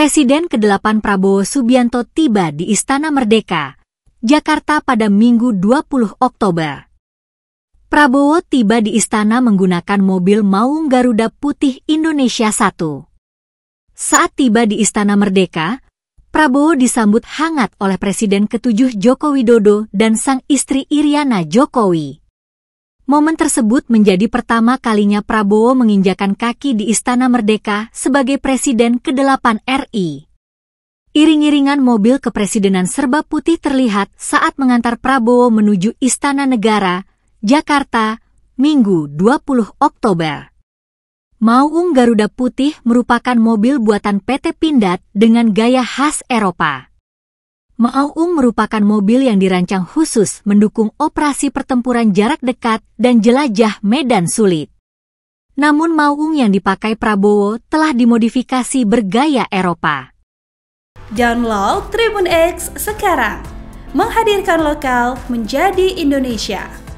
Presiden ke-8 Prabowo Subianto tiba di Istana Merdeka, Jakarta pada Minggu 20 Oktober. Prabowo tiba di istana menggunakan mobil Maung Garuda Putih Indonesia 1. Saat tiba di Istana Merdeka, Prabowo disambut hangat oleh Presiden ke-7 Joko Widodo dan sang istri Iriana Jokowi. Momen tersebut menjadi pertama kalinya Prabowo menginjakan kaki di Istana Merdeka sebagai Presiden ke-8 RI. Iring-iringan mobil kepresidenan serba putih terlihat saat mengantar Prabowo menuju Istana Negara, Jakarta, Minggu 20 Oktober. Maung Garuda Putih merupakan mobil buatan PT Pindad dengan gaya khas Eropa. Maung merupakan mobil yang dirancang khusus mendukung operasi pertempuran jarak dekat dan jelajah medan sulit. Namun Maung yang dipakai Prabowo telah dimodifikasi bergaya Eropa. Download Tribun X sekarang, menghadirkan lokal menjadi Indonesia.